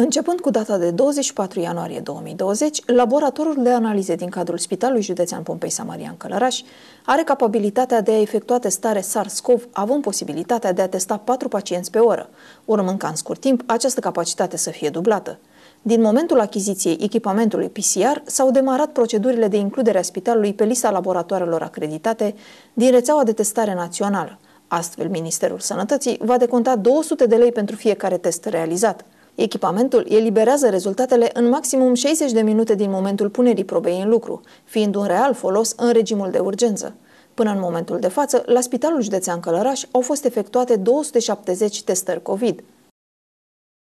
Începând cu data de 24 ianuarie 2020, laboratorul de analize din cadrul Spitalului Județean Pompei în Călăraș are capabilitatea de a efectua testare SARS-CoV, având posibilitatea de a testa 4 pacienți pe oră, urmând ca în scurt timp această capacitate să fie dublată. Din momentul achiziției echipamentului PCR s-au demarat procedurile de includere a spitalului pe lista laboratoarelor acreditate din rețeaua de testare națională. Astfel, Ministerul Sănătății va deconta 200 de lei pentru fiecare test realizat – Echipamentul eliberează rezultatele în maximum 60 de minute din momentul punerii probei în lucru, fiind un real folos în regimul de urgență. Până în momentul de față, la Spitalul Județean Călăraș au fost efectuate 270 testări COVID,